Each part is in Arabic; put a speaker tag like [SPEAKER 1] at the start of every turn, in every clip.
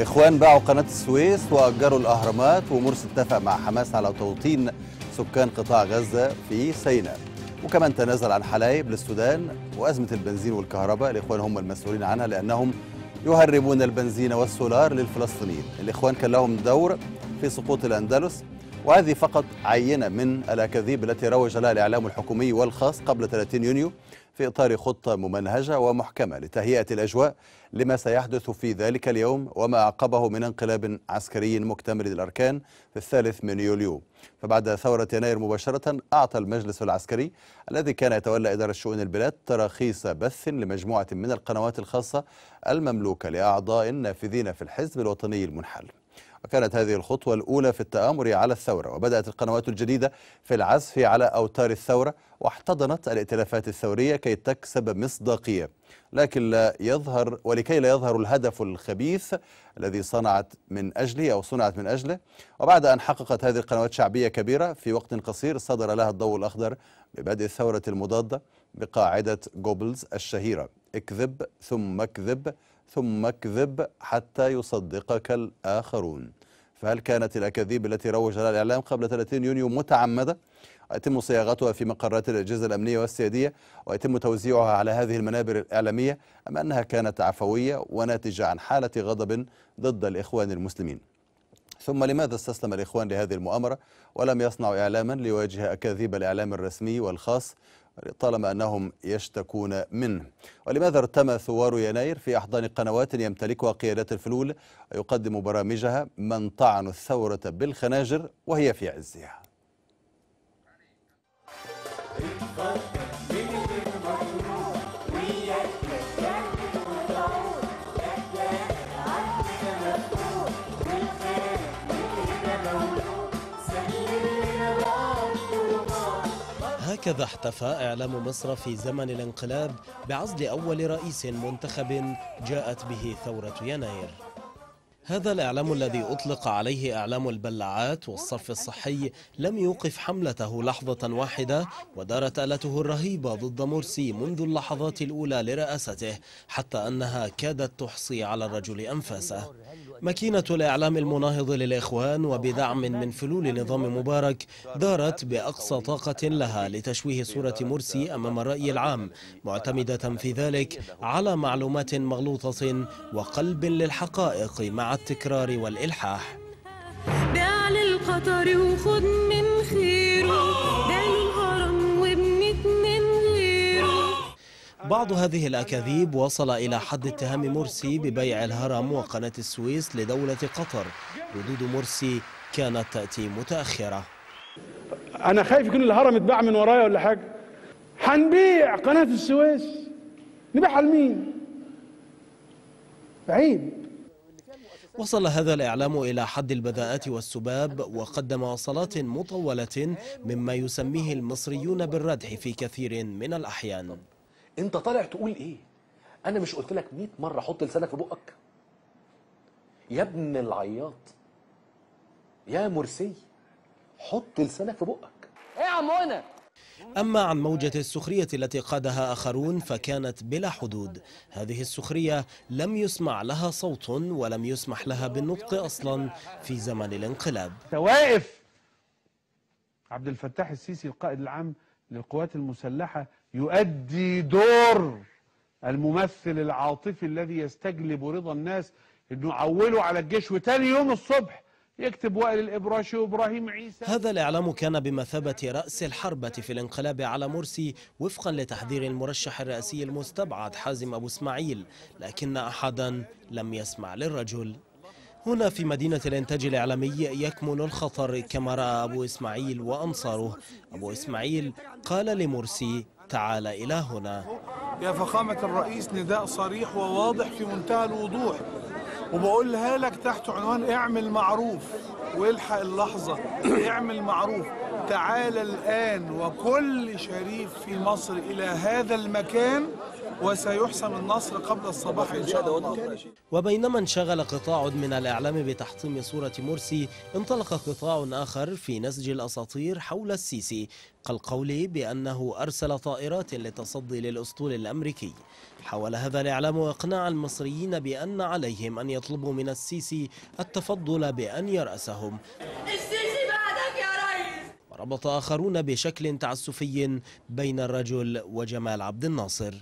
[SPEAKER 1] الإخوان باعوا قناة السويس وأجروا الأهرامات ومرسي اتفق مع حماس على توطين سكان قطاع غزة في سيناء وكمان تنازل عن حلايب للسودان وأزمة البنزين والكهرباء الإخوان هم المسؤولين عنها لأنهم يهربون البنزين والسولار للفلسطينيين الإخوان كان لهم دور في سقوط الأندلس وهذه فقط عينة من الأكاذيب التي روج لها الإعلام الحكومي والخاص قبل 30 يونيو في إطار خطة ممنهجة ومحكمة لتهيئة الأجواء لما سيحدث في ذلك اليوم وما عقبه من انقلاب عسكري مكتمل الأركان في الثالث من يوليو فبعد ثورة يناير مباشرة أعطى المجلس العسكري الذي كان يتولى إدارة شؤون البلاد تراخيص بث لمجموعة من القنوات الخاصة المملوكة لأعضاء نافذين في الحزب الوطني المنحل وكانت هذه الخطوة الأولى في التآمر على الثورة وبدأت القنوات الجديدة في العزف على أوتار الثورة واحتضنت الائتلافات الثورية كي تكسب مصداقية لكن لا يظهر ولكي لا يظهر الهدف الخبيث الذي صنعت من أجله أو صنعت من أجله وبعد أن حققت هذه القنوات شعبية كبيرة في وقت قصير صدر لها الضوء الأخضر ببدء الثورة المضادة بقاعدة جوبلز الشهيرة اكذب ثم اكذب ثم اكذب حتى يصدقك الآخرون فهل كانت الأكاذيب التي روج لها الإعلام قبل 30 يونيو متعمدة؟ يتم صياغتها في مقرات الأجهزة الأمنية والسيادية ويتم توزيعها على هذه المنابر الإعلامية أم أنها كانت عفوية وناتجة عن حالة غضب ضد الإخوان المسلمين؟ ثم لماذا استسلم الإخوان لهذه المؤامرة ولم يصنعوا إعلاما ليواجه أكاذيب الإعلام الرسمي والخاص طالما أنهم يشتكون منه ولماذا ارتمى ثوار يناير في أحضان قنوات يمتلكها قيادات الفلول يقدم برامجها من طعن الثورة بالخناجر وهي في عزها
[SPEAKER 2] هكذا احتفى إعلام مصر في زمن الانقلاب بعزل أول رئيس منتخب جاءت به ثورة يناير هذا الإعلام الذي أطلق عليه إعلام البلعات والصف الصحي لم يوقف حملته لحظة واحدة ودارت آلته الرهيبة ضد مرسي منذ اللحظات الأولى لرئاسته حتى أنها كادت تحصي على الرجل أنفاسه ماكينة الإعلام المناهض للإخوان وبدعم من فلول نظام مبارك دارت بأقصى طاقة لها لتشويه صورة مرسي أمام الرأي العام معتمدة في ذلك على معلومات مغلوطة وقلب للحقائق مع التكرار والإلحاح
[SPEAKER 3] دع للقطر وخذ من خيره
[SPEAKER 2] بعض هذه الأكاذيب وصل إلى حد اتهام مرسي ببيع الهرم وقناة السويس لدولة قطر ردود مرسي كانت تأتي متأخرة أنا خايف يكون الهرم اتباع من ورايا ولا حاجة هنبيع قناة السويس نبيعها لمين عيب وصل هذا الإعلام إلى حد البذاءات والسباب وقدم وصلات مطولة مما يسميه المصريون بالردح في كثير من الأحيان انت طالع تقول ايه انا مش قلت لك 100 مره حط لسانك في بقك يا ابن العياط يا مرسي حط لسانك في بقك
[SPEAKER 3] ايه يا هنا
[SPEAKER 2] أما عن موجة السخرية التي قادها آخرون فكانت بلا حدود هذه السخرية لم يسمع لها صوت ولم يسمح لها بالنطق أصلا في زمن الانقلاب واقف عبد الفتاح السيسي القائد العام للقوات المسلحة يؤدي دور الممثل العاطفي الذي يستجلب رضا الناس انه عوله على الجيش وتاني يوم الصبح يكتب وائل الإبراشي
[SPEAKER 3] وإبراهيم عيسى
[SPEAKER 2] هذا الإعلام كان بمثابة رأس الحربة في الانقلاب على مرسي وفقا لتحذير المرشح الرئاسي المستبعد حازم أبو إسماعيل لكن أحدا لم يسمع للرجل هنا في مدينة الإنتاج الإعلامي يكمن الخطر كما رأى أبو إسماعيل وأنصاره أبو إسماعيل قال لمرسي تعالى إلى هنا يا فخامة الرئيس نداء صريح وواضح في منتهى الوضوح وبقولها لك تحت عنوان اعمل معروف والحق اللحظة اعمل معروف تعال الآن وكل شريف في مصر إلى هذا المكان وسيحسم النصر قبل الصباح إن شاء الله وبينما انشغل قطاع من الإعلام بتحطيم صورة مرسي انطلق قطاع آخر في نسج الأساطير حول السيسي كالقول بأنه أرسل طائرات للتصدي للأسطول الأمريكي حاول هذا الإعلام إقناع المصريين بأن عليهم أن يطلبوا من السيسي التفضل بأن يرأسهم ربط آخرون بشكل تعسفي بين الرجل وجمال عبد الناصر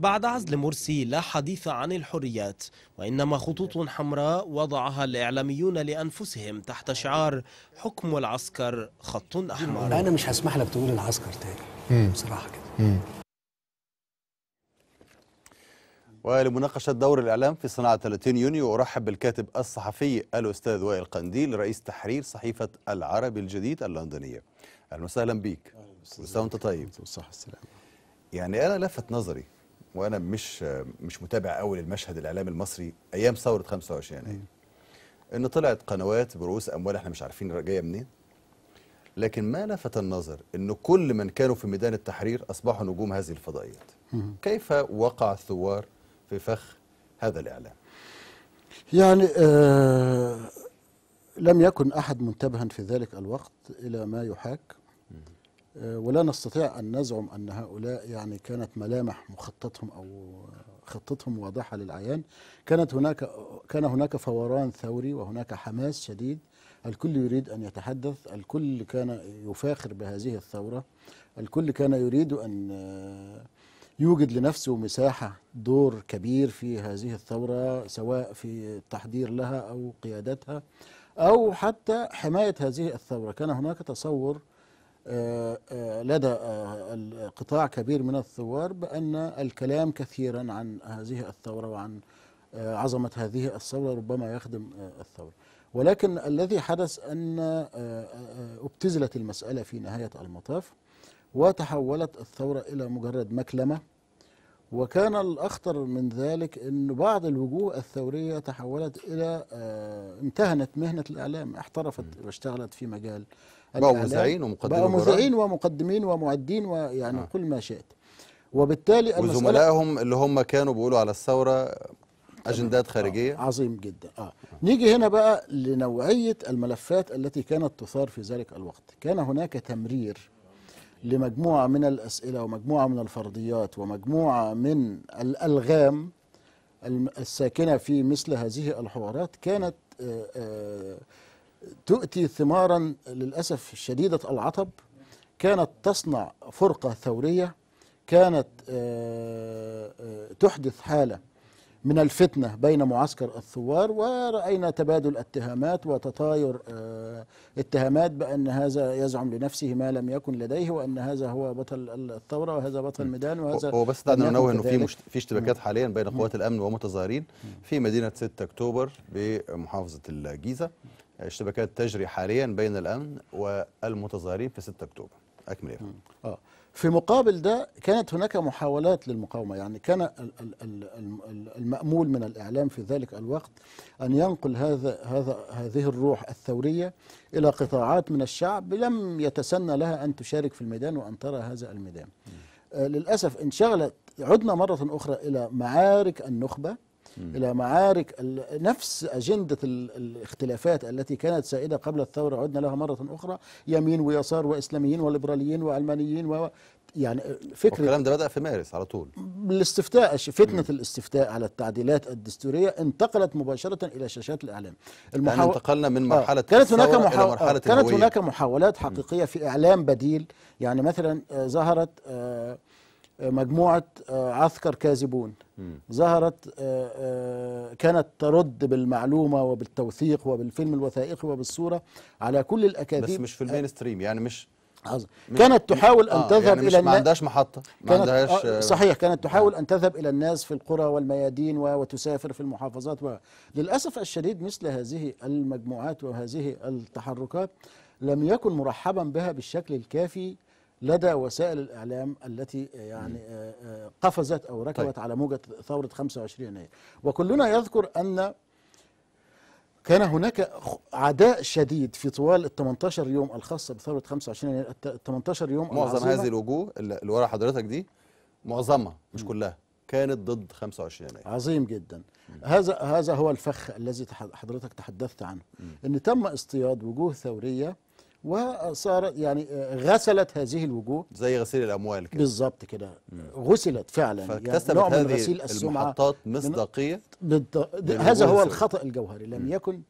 [SPEAKER 2] بعد عزل مرسي لا حديث عن الحريات وإنما خطوط حمراء وضعها الإعلاميون لأنفسهم تحت شعار حكم العسكر خط
[SPEAKER 1] أحمر أنا
[SPEAKER 3] مش هسمح لك تقول العسكر تاني بصراحة كده
[SPEAKER 1] ولمناقشة دور الإعلام في صناعة 30 يونيو أرحب بالكاتب الصحفي الأستاذ وائل قنديل رئيس تحرير صحيفة العربي الجديد اللندنية أهلا وسهلا بك أهلا وسهلا وأنت طيب صح السلام يعني أنا لفت نظري وانا مش مش متابع قوي للمشهد الاعلامي المصري ايام ثوره 25 يناير أيوه. ان طلعت قنوات برؤوس اموال احنا مش عارفين جايه منين لكن ما لفت النظر ان كل من كانوا في ميدان التحرير اصبحوا نجوم هذه الفضائيات كيف وقع الثوار في فخ هذا
[SPEAKER 4] الاعلام يعني آه لم يكن احد منتبها في ذلك الوقت الى ما يحاك آه، ولا نستطيع أن نزعم أن هؤلاء يعني كانت ملامح مخططهم أو خطتهم واضحة للعيان كانت هناك كان هناك فوران ثوري وهناك حماس شديد الكل يريد أن يتحدث الكل كان يفاخر بهذه الثورة الكل كان يريد أن آه، يوجد لنفسه مساحة دور كبير في هذه الثورة سواء في التحضير لها أو قيادتها أو حتى حماية هذه الثورة كان هناك تصور لدى آه، قطاع كبير من الثوار بأن الكلام كثيرا عن هذه الثورة وعن آه، عظمة هذه الثورة ربما يخدم آه، الثورة ولكن الذي حدث أن ابتزلت المسألة في نهاية المطاف وتحولت الثورة إلى مجرد مكلمة وكان الأخطر من ذلك أن بعض الوجوه الثورية تحولت إلى امتهنت مهنة الإعلام احترفت واشتغلت في مجال بقوا مذيعين ومقدمين بقوا مذيعين ومقدمين ومعدين ويعني آه. كل ما شئت وبالتالي وزملائهم اللي هم كانوا بيقولوا على الثوره اجندات آه، خارجيه آه. عظيم جدا آه. نيجي هنا بقى لنوعيه الملفات التي كانت تثار في ذلك الوقت كان هناك تمرير لمجموعه من الاسئله ومجموعه من الفرضيات ومجموعه من الالغام الساكنه في مثل هذه الحوارات كانت آه، آه، تؤتي ثمارا للأسف شديدة العطب كانت تصنع فرقة ثورية كانت آه، آه، تحدث حالة من الفتنة بين معسكر الثوار ورأينا تبادل اتهامات وتطاير آه، اتهامات بأن هذا يزعم لنفسه ما لم يكن لديه وأن هذا هو بطل الثورة وهذا بطل الميدان وهذا هو بس دعنا ننوه أنه في في
[SPEAKER 1] اشتباكات حاليا بين قوات الأمن ومتظاهرين في مدينة 6 أكتوبر بمحافظة الجيزة اشتباكات تجري حاليا
[SPEAKER 4] بين الأمن والمتظاهرين في 6 أكتوبر أكمل آه. في مقابل ده كانت هناك محاولات للمقاومة يعني كان المأمول من الإعلام في ذلك الوقت أن ينقل هذا هذا هذه الروح الثورية إلى قطاعات من الشعب لم يتسنى لها أن تشارك في الميدان وأن ترى هذا الميدان آه، للأسف انشغلت عدنا مرة أخرى إلى معارك النخبة إلى معارك نفس أجندة الاختلافات التي كانت سائدة قبل الثورة عدنا لها مرة أخرى يمين ويسار وإسلاميين وليبراليين وعلمانيين و يعني فكرة الكلام
[SPEAKER 1] ده بدأ في مارس على طول
[SPEAKER 4] الاستفتاء فتنة م. الاستفتاء على التعديلات الدستورية انتقلت مباشرة إلى شاشات الإعلام المحاو... يعني انتقلنا من آه، مرحلة آه. كانت هناك محاو... إلى آه، مرحلة آه. كانت هناك محاولات حقيقية في إعلام بديل يعني مثلا آه ظهرت آه مجموعة آه، عسكر كاذبون ظهرت آه، آه، كانت ترد بالمعلومة وبالتوثيق وبالفيلم الوثائقي وبالصورة على كل الأكاذيب بس مش
[SPEAKER 1] في المين ستريم يعني مش كانت تحاول ان آه تذهب يعني الى الناس ما عندهاش محطه ما عندهاش آه صحيح
[SPEAKER 4] كانت تحاول ان تذهب الى الناس في القرى والميادين وتسافر في المحافظات و... للاسف الشديد مثل هذه المجموعات وهذه التحركات لم يكن مرحبا بها بالشكل الكافي لدى وسائل الإعلام التي آه، يعني آه، آه، قفزت أو ركبت طيب. على موجة ثورة 25 يناير وكلنا يذكر أن كان هناك عداء شديد في طوال ال 18 يوم الخاصة بثورة 25 يناير ال 18 يوم معظم هذه
[SPEAKER 1] الوجوه اللي ورا حضرتك
[SPEAKER 4] دي معظمها مش كلها كانت ضد 25 يناير عظيم جدا هذا هذا هو الفخ الذي حضرتك تحدثت عنه ان تم اصطياد وجوه ثوريه وصار يعني آه، غسلت هذه الوجوه زي غسيل الاموال كده بالظبط كده غسلت فعلا يعني فاكتسبت يعني هذه غسيل السمعه المحطات مصداقيه هذا هو الخطا الجوهري لم يكن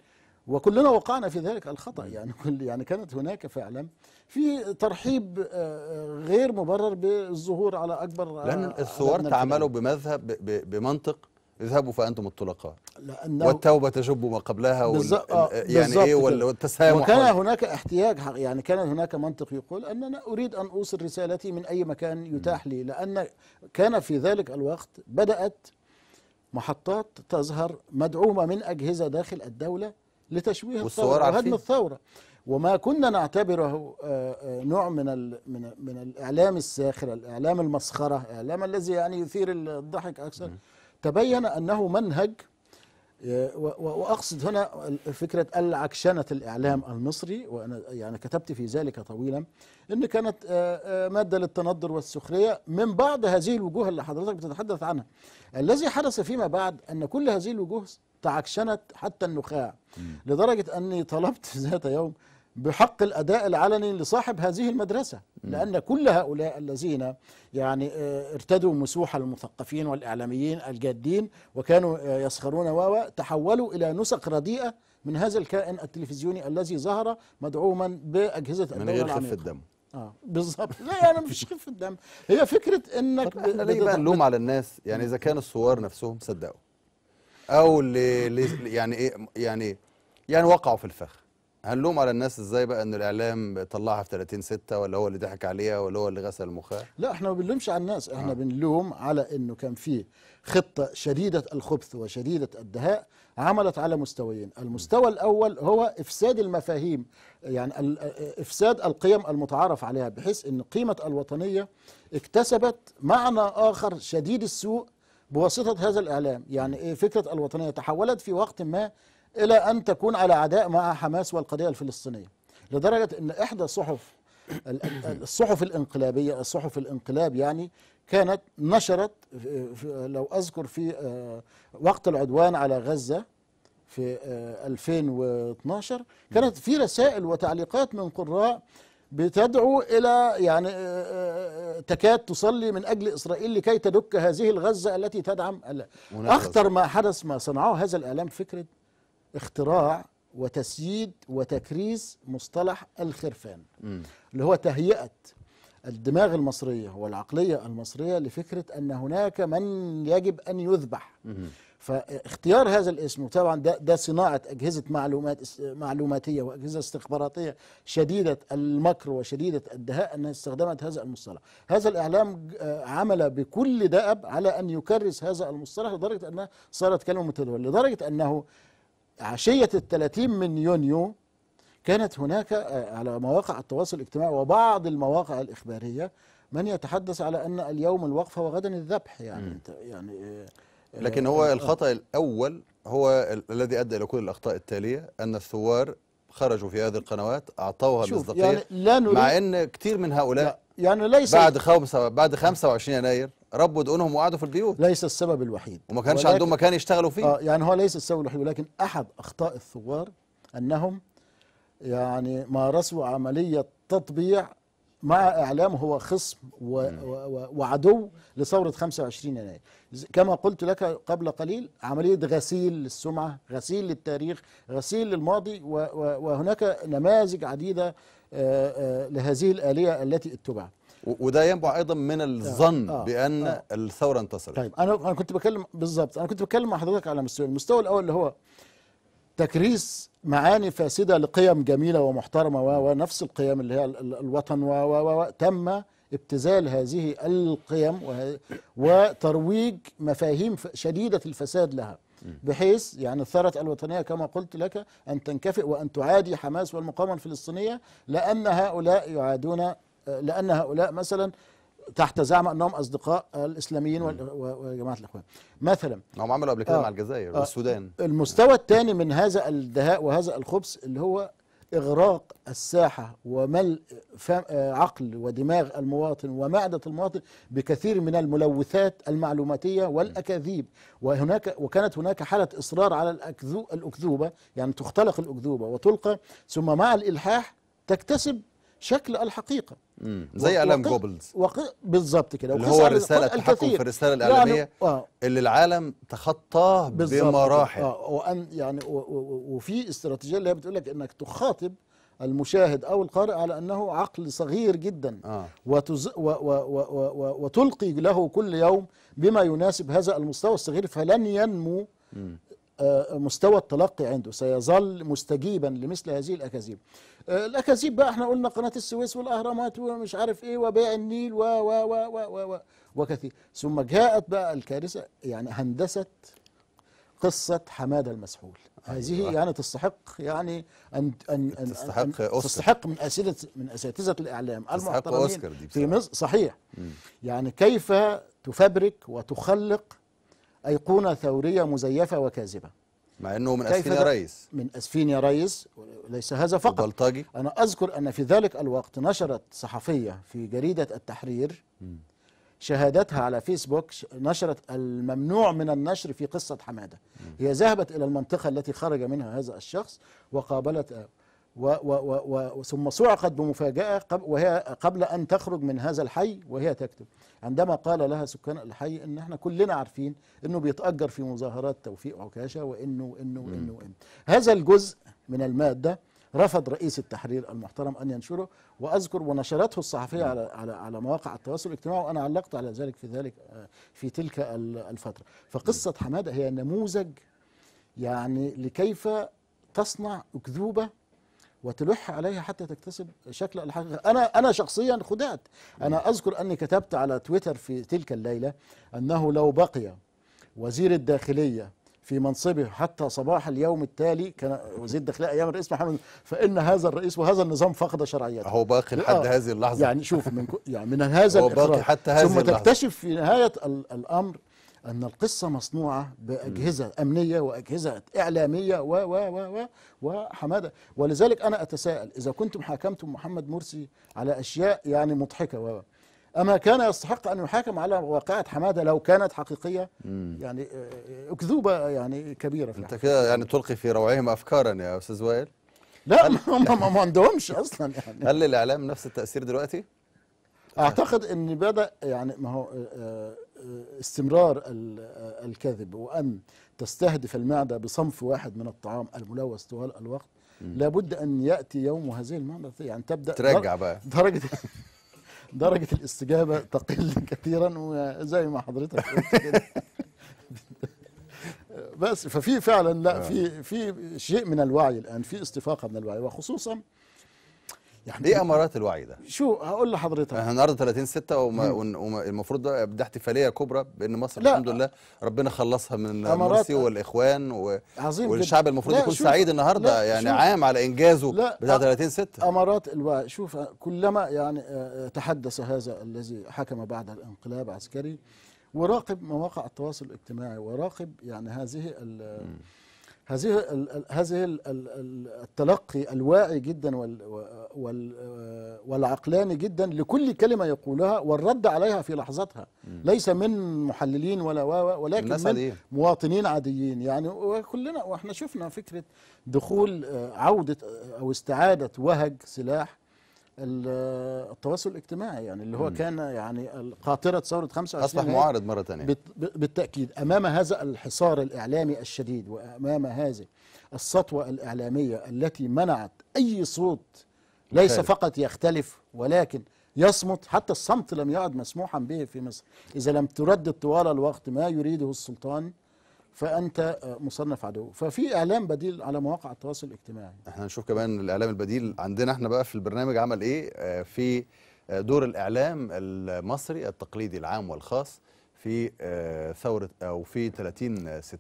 [SPEAKER 4] وكلنا وقعنا في ذلك الخطا يعني يعني كانت هناك فعلا في ترحيب آه، آه، غير مبرر بالظهور على اكبر لان الثوار تعاملوا
[SPEAKER 1] بمذهب بمنطق اذهبوا فانتم الطلقاء لأنه والتوبه تجب ما قبلها وال... آه، يعني ايه والتسامح وكان
[SPEAKER 4] حول. هناك احتياج يعني كان هناك منطق يقول ان انا اريد ان اوصل رسالتي من اي مكان يتاح لي لان كان في ذلك الوقت بدات محطات تظهر مدعومه من اجهزه داخل الدوله لتشويه الثوره وهدم الثوره وما كنا نعتبره آه، آه، نوع من من من الاعلام الساخر الاعلام المسخره الاعلام الذي يعني يثير الضحك اكثر تبين أنه منهج آه، وأقصد هنا فكرة العكشنة الإعلام المصري وأنا يعني كتبت في ذلك طويلا إن كانت آه، آه، مادة للتندر والسخرية من بعض هذه الوجوه اللي حضرتك بتتحدث عنها الذي حدث فيما بعد أن كل هذه الوجوه تعكشنت حتى النخاع لدرجة أني طلبت ذات يوم بحق الاداء العلني لصاحب هذه المدرسه لان كل هؤلاء الذين يعني آه، ارتدوا مسوح المثقفين والاعلاميين الجادين وكانوا آه، يسخرون و تحولوا الى نسخ رديئه من هذا الكائن التلفزيوني الذي ظهر مدعوما باجهزه من غير خفه دم اه بالظبط لا يعني مفيش خفه دم هي
[SPEAKER 1] فكره انك
[SPEAKER 4] احنا ليه بقى نلوم
[SPEAKER 1] على الناس يعني اذا كان الصور نفسهم صدقوا او اللي يعني ايه يعني يعني وقعوا في الفخ هنلوم على الناس ازاي بقى ان الاعلام طلعها في 30 6 ولا هو اللي ضحك عليها ولا هو اللي غسل مخها
[SPEAKER 4] لا احنا ما بنلومش على الناس احنا آه. بنلوم على انه كان في خطه شديده الخبث وشديده الدهاء عملت على مستويين المستوى الاول هو افساد المفاهيم يعني افساد القيم المتعارف عليها بحيث ان قيمه الوطنيه اكتسبت معنى اخر شديد السوء بواسطه هذا الاعلام يعني إيه؟ فكره الوطنيه تحولت في وقت ما إلى أن تكون على عداء مع حماس والقضية الفلسطينية لدرجة أن إحدى الصحف الصحف الانقلابية الصحف الانقلاب يعني كانت نشرت لو أذكر في آه، وقت العدوان على غزة في 2012 آه، كانت في رسائل وتعليقات من قراء بتدعو الى يعني آه، تكاد تصلي من اجل اسرائيل لكي تدك هذه الغزه التي تدعم اخطر ما حدث ما صنعه هذا الاعلام فكره اختراع وتسييد وتكريس مصطلح الخرفان اللي هو تهيئة الدماغ المصرية والعقلية المصرية لفكرة أن هناك من يجب أن يذبح فاختيار هذا الاسم وطبعا ده, ده صناعة أجهزة معلومات معلوماتية وأجهزة استخباراتية شديدة المكر وشديدة الدهاء أنها استخدمت هذا المصطلح هذا الإعلام آه، عمل بكل دأب على أن يكرس هذا المصطلح لدرجة أنها صارت كلمة متداولة لدرجة أنه عشية الثلاثين من يونيو كانت هناك آه، على مواقع التواصل الاجتماعي وبعض المواقع الإخبارية من يتحدث على أن اليوم الوقفة وغدا الذبح يعني انت يعني آه، لكن هو آه، الخطأ الأول
[SPEAKER 1] هو الذي أدى إلى كل الأخطاء التالية أن الثوار خرجوا في هذه القنوات أعطوها مصداقية يعني لا مع أن كثير من هؤلاء
[SPEAKER 4] يعني ليس بعد
[SPEAKER 1] خمسة بعد 25 يناير ربوا دقونهم وقعدوا في البيوت ليس السبب الوحيد وما كانش عندهم مكان يشتغلوا فيه آه يعني
[SPEAKER 4] هو ليس السبب الوحيد ولكن احد اخطاء الثوار انهم يعني مارسوا عمليه تطبيع مع اعلام هو خصم و و وعدو لثوره 25 يناير كما قلت لك قبل قليل عمليه غسيل للسمعه غسيل للتاريخ غسيل للماضي وهناك نماذج عديده آه، آه، لهذه الاليه التي اتبعت وده ينبع ايضا من آه، الظن آه. آه. بان آه.
[SPEAKER 1] الثوره انتصرت طيب
[SPEAKER 4] انا انا كنت بكلم بالظبط انا كنت بتكلم مع حضرتك على مستوى المستوى الاول اللي هو تكريس معاني فاسده لقيم جميله ومحترمه ونفس القيم اللي هي الوطن و تم ابتزال هذه القيم وترويج مفاهيم شديده الفساد لها بحيث يعني الثرة الوطنية كما قلت لك أن تنكفئ وأن تعادي حماس والمقاومة الفلسطينية لأن هؤلاء يعادون لأن هؤلاء مثلا تحت زعم انهم اصدقاء الاسلاميين وجماعه الاخوان مثلا هم عملوا قبل كده آه مع
[SPEAKER 1] الجزائر آه والسودان
[SPEAKER 4] المستوى الثاني من هذا الدهاء وهذا الخبث اللي هو اغراق الساحه وملء آه، عقل ودماغ المواطن ومعده المواطن بكثير من الملوثات المعلوماتيه والاكاذيب وهناك وكانت هناك حاله اصرار على الاكذوبه يعني تختلق الاكذوبه وتلقى ثم مع الالحاح تكتسب شكل الحقيقه مم. زي الام جوبلز وق... بالظبط كده اللي هو الرساله التحكم في الرساله الاعلاميه يعني آه.
[SPEAKER 1] اللي العالم
[SPEAKER 4] تخطاه بمراحل آه. وان يعني و... و... وفي استراتيجيه اللي هي بتقول لك انك تخاطب المشاهد او القارئ على انه عقل صغير جدا آه. وتز... و... و... و... و... وتلقي له كل يوم بما يناسب هذا المستوى الصغير فلن ينمو آه، مستوى التلقي عنده سيظل مستجيبا لمثل هذه الاكاذيب آه، الاكاذيب بقى احنا قلنا قناه السويس والاهرامات ومش عارف ايه وبيع النيل و و و و و, و وكثير ثم جاءت بقى الكارثه يعني هندسه قصه حماده المسحول أيوة. هذه أيوة. يعني تستحق يعني ان ان ان تستحق أن تستحق من اساتذه من اساتذه الاعلام المحترمين في مصر صحيح مم. يعني كيف تفبرك وتخلق أيقونة ثورية مزيفة وكاذبة مع أنه من أسفين يا ريس من أسفين يا ريس ليس هذا فقط وبلطجي. أنا أذكر أن في ذلك الوقت نشرت صحفية في جريدة التحرير شهادتها على فيسبوك نشرت الممنوع من النشر في قصة حمادة هي ذهبت إلى المنطقة التي خرج منها هذا الشخص وقابلت و و و ثم صعقت بمفاجأة قبل وهي قبل أن تخرج من هذا الحي وهي تكتب عندما قال لها سكان الحي إن احنا كلنا عارفين إنه بيتأجر في مظاهرات توفيق عكاشة وإنه إنه إنه, هذا الجزء من المادة رفض رئيس التحرير المحترم ان ينشره واذكر ونشرته الصحفيه على على على مواقع التواصل الاجتماعي وانا علقت على ذلك في ذلك آه، في تلك الفتره فقصه حماده هي نموذج يعني لكيف تصنع اكذوبه وتلح عليها حتى تكتسب شكل الحقيقه انا انا شخصيا خدعت انا اذكر اني كتبت على تويتر في تلك الليله انه لو بقي وزير الداخليه في منصبه حتى صباح اليوم التالي كان وزير الداخليه ايام الرئيس محمد فان هذا الرئيس وهذا النظام فقد شرعيته هو باقي لحد آه. هذه اللحظه يعني شوف من يعني من هذا هو باقي حتى هذه ثم اللحظة. تكتشف في نهايه الامر أن القصة مصنوعة بأجهزة أمنية وأجهزة إعلامية و و و و وحمادة ولذلك أنا أتساءل إذا كنتم حاكمتم محمد مرسي على أشياء يعني مضحكة و أما كان يستحق أن يحاكم على واقعة حمادة لو كانت حقيقية يعني آه، أكذوبة يعني كبيرة
[SPEAKER 1] في أنت كده يعني تلقي في روعهم أفكارا يا أستاذ وائل لا ما, ما عندهمش أصلا يعني هل الإعلام نفس التأثير دلوقتي؟
[SPEAKER 4] آه. اعتقد ان بدا يعني ما هو آه، آه، استمرار الكذب وان تستهدف المعده بصنف واحد من الطعام الملوث طوال الوقت لابد ان ياتي يوم وهذه المعده يعني تبدا ترجع بقى درجه درجه الاستجابه تقل كثيرا وزي ما حضرتك قلت كده بس ففي فعلا لا في في شيء من الوعي الان في استفاقه من الوعي وخصوصا
[SPEAKER 1] يعني ايه امارات الوعي ده؟ شو هقول لحضرتك احنا النهارده 30 6 والمفروض ده احتفاليه كبرى بان مصر لا. الحمد لله ربنا خلصها من مرسي والاخوان
[SPEAKER 4] و... عظيم والشعب المفروض يكون سعيد النهارده يعني شوف. عام على انجازه لا. بتاع 30 6 امارات الوعي شوف كلما يعني تحدث هذا الذي حكم بعد الانقلاب عسكري وراقب مواقع التواصل الاجتماعي وراقب يعني هذه ال هذه هذه التلقي الواعي جدا وال آه، والعقلاني جدا لكل كلمة يقولها والرد عليها في لحظتها ليس من محللين ولا ولكن من مواطنين عاديين يعني وكلنا واحنا شفنا فكرة دخول آه، عودة آه، أو استعادة وهج سلاح التواصل الاجتماعي يعني اللي هو كان يعني قاطرة ثورة 25 أصبح معارض مرة ثانية بالتأكيد أمام هذا الحصار الإعلامي الشديد وأمام هذه السطوة الإعلامية التي منعت أي صوت ليس خالد. فقط يختلف ولكن يصمت حتى الصمت لم يعد مسموحا به في مصر إذا لم تردد طوال الوقت ما يريده السلطان فأنت مصنف عدو ففي إعلام بديل على مواقع التواصل الاجتماعي
[SPEAKER 1] احنا نشوف كمان الإعلام البديل عندنا احنا بقى في البرنامج عمل إيه آه، في دور الإعلام المصري التقليدي العام والخاص في آه، ثورة أو في 30 6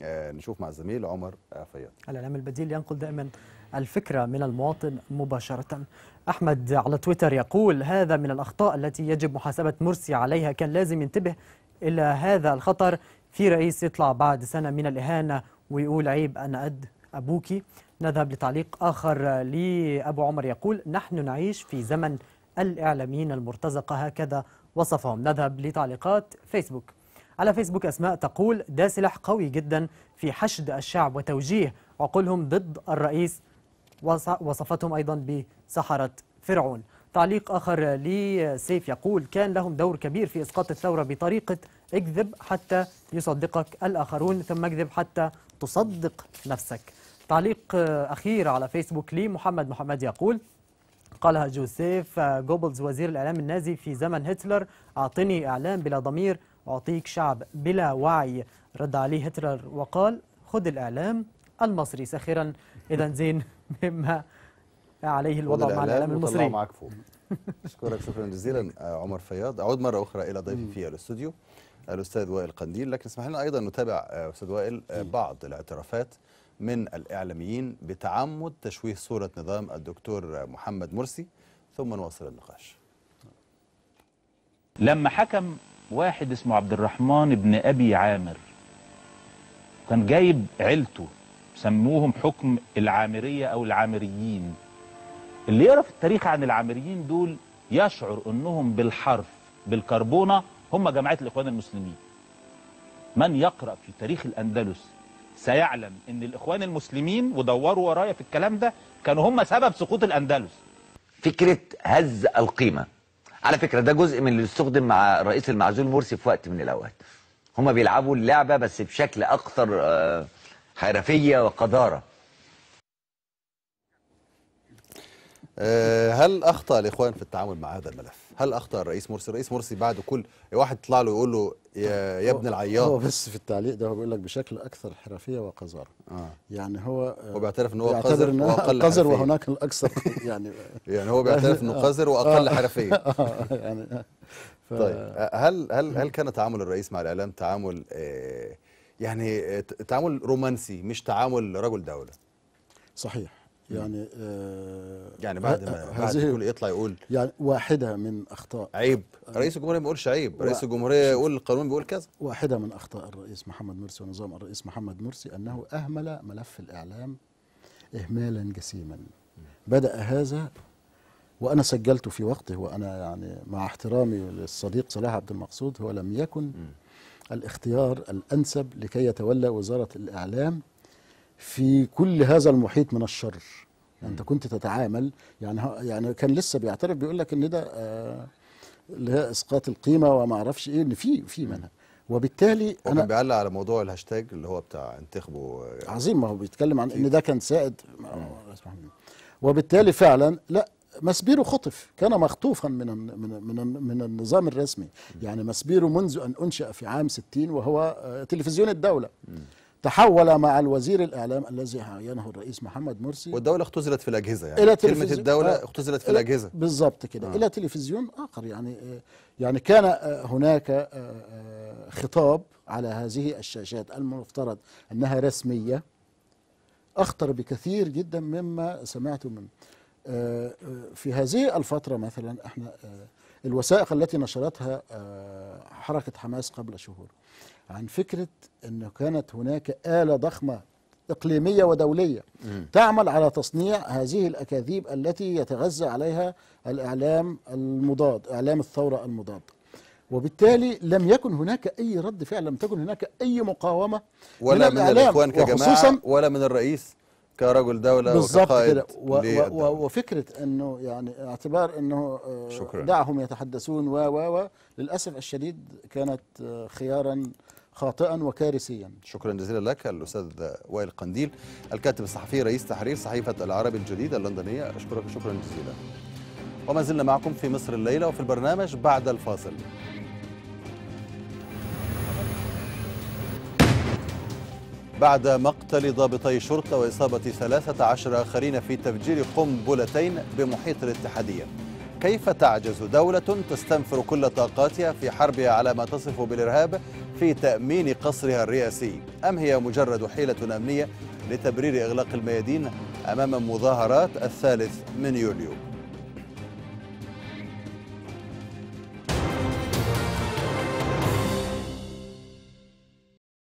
[SPEAKER 1] آه، نشوف مع
[SPEAKER 3] الزميل عمر فياض الإعلام البديل ينقل دائما الفكرة من المواطن مباشرة أحمد على تويتر يقول هذا من الأخطاء التي يجب محاسبة مرسي عليها كان لازم ينتبه إلى هذا الخطر في رئيس يطلع بعد سنة من الإهانة ويقول عيب أنا قد أبوكي نذهب لتعليق آخر لأبو عمر يقول نحن نعيش في زمن الإعلاميين المرتزقة هكذا وصفهم نذهب لتعليقات فيسبوك على فيسبوك أسماء تقول ده سلاح قوي جدا في حشد الشعب وتوجيه عقولهم ضد الرئيس وصفتهم أيضا بسحرة فرعون تعليق آخر لسيف يقول كان لهم دور كبير في إسقاط الثورة بطريقة اكذب حتى يصدقك الآخرون ثم اكذب حتى تصدق نفسك تعليق أخير على فيسبوك لي محمد محمد يقول قالها جوزيف جوبلز وزير الإعلام النازي في زمن هتلر أعطني إعلام بلا ضمير أعطيك شعب بلا وعي رد عليه هتلر وقال خذ الإعلام المصري ساخرا إذا زين مما عليه الوضع مع الاعلام المصري فوق
[SPEAKER 1] اشكرك شكرا جزيلا آه، عمر فياض اعود مره اخرى الى ضيفي في الاستوديو آه، الاستاذ وائل قنديل لكن اسمح لنا ايضا نتابع آه، استاذ وائل بعض الاعترافات من الاعلاميين بتعمد تشويه صوره نظام الدكتور
[SPEAKER 2] محمد مرسي ثم
[SPEAKER 1] نواصل النقاش
[SPEAKER 2] لما حكم واحد اسمه عبد الرحمن بن ابي عامر كان جايب عيلته سموهم حكم العامرية أو العامريين اللي يعرف التاريخ عن العامريين دول يشعر أنهم بالحرف بالكربونة هم جماعة الإخوان المسلمين من يقرأ في تاريخ الأندلس سيعلم أن الإخوان المسلمين ودوروا ورايا في الكلام ده كانوا هم سبب سقوط الأندلس
[SPEAKER 1] فكرة هز القيمة على فكرة ده جزء من اللي استخدم مع الرئيس المعزول مرسي في وقت من الأوقات هم بيلعبوا اللعبة بس بشكل أكثر آه
[SPEAKER 2] حرفيه وقذاره
[SPEAKER 1] آه، هل اخطا الاخوان في التعامل مع هذا الملف؟ هل اخطا الرئيس مرسي؟ الرئيس مرسي بعد كل واحد طلع له يقول له يا, يا ابن العياط هو
[SPEAKER 4] بس في التعليق ده هو بيقول لك بشكل اكثر حرفيه وقذاره آه. يعني هو آه، هو بيعترف ان هو قذر واقل قذر وهناك الاكثر يعني يعني هو بيعترف انه قذر واقل آه. حرفيه آه يعني ف... طيب هل
[SPEAKER 1] هل هل كان تعامل الرئيس مع الاعلام تعامل آه يعني آه، تعامل رومانسي مش تعامل رجل دوله
[SPEAKER 4] صحيح يعني
[SPEAKER 1] آه يعني بعد ما بعد يقول
[SPEAKER 4] يطلع يقول يعني واحده من اخطاء عيب رئيس الجمهوريه ما يقولش عيب رئيس الجمهوريه يقول القانون بيقول كذا واحده من اخطاء الرئيس محمد مرسي ونظام الرئيس محمد مرسي انه اهمل ملف الاعلام اهمالا جسيما بدا هذا وانا سجلته في وقته وانا يعني مع احترامي للصديق صلاح عبد المقصود هو لم يكن م. الاختيار الأنسب لكي يتولى وزارة الإعلام في كل هذا المحيط من الشر يعني أنت كنت تتعامل يعني يعني كان لسه بيعترف بيقول لك إن ده آه اللي هي إسقاط القيمة وما أعرفش إيه إن في في منها وبالتالي انا بيعلق على موضوع الهاشتاج اللي هو بتاع انتخبوا آه، عظيم ما هو بيتكلم عن ان ده كان سائد وبالتالي فعلا لا مسبيرو خطف كان مخطوفا من من من النظام الرسمي يعني مسبيرو منذ ان انشا في عام 60 وهو آه، تلفزيون الدوله تحول مع الوزير الاعلام الذي عينه الرئيس محمد مرسي والدوله
[SPEAKER 1] اختزلت في الاجهزه يعني إلى كلمه الدوله آه، اختزلت في الاجهزه بالضبط كده آه. الى
[SPEAKER 4] تلفزيون اخر يعني آه، يعني كان هناك خطاب على هذه الشاشات المفترض انها رسميه اخطر بكثير جدا مما سمعته من في هذه الفترة مثلا احنا آه، الوثائق التي نشرتها آه، حركة حماس قبل شهور عن فكرة أنه كانت هناك آلة ضخمة إقليمية ودولية تعمل على تصنيع هذه الأكاذيب التي يتغذى عليها الإعلام المضاد إعلام الثورة المضاد وبالتالي لم يكن هناك أي رد فعل لم تكن هناك أي مقاومة ولا من, من الإخوان كجماعة
[SPEAKER 1] ولا من الرئيس كرجل دوله بالظبط و
[SPEAKER 4] وفكره انه يعني اعتبار انه آه، شكرا. دعهم يتحدثون و و و للاسف الشديد كانت آه، خيارا خاطئا وكارثيا
[SPEAKER 1] شكرا جزيلا لك الاستاذ وائل قنديل الكاتب الصحفي رئيس تحرير صحيفه العربي الجديد اللندنيه اشكرك شكرا جزيلا وما زلنا معكم في مصر الليله وفي البرنامج بعد الفاصل بعد مقتل ضابطي شرطة وإصابة 13 آخرين في تفجير قنبلتين بمحيط الاتحادية كيف تعجز دولة تستنفر كل طاقاتها في حربها على ما تصف بالإرهاب في تأمين قصرها الرئاسي أم هي مجرد حيلة أمنية لتبرير إغلاق الميادين أمام مظاهرات الثالث من يوليو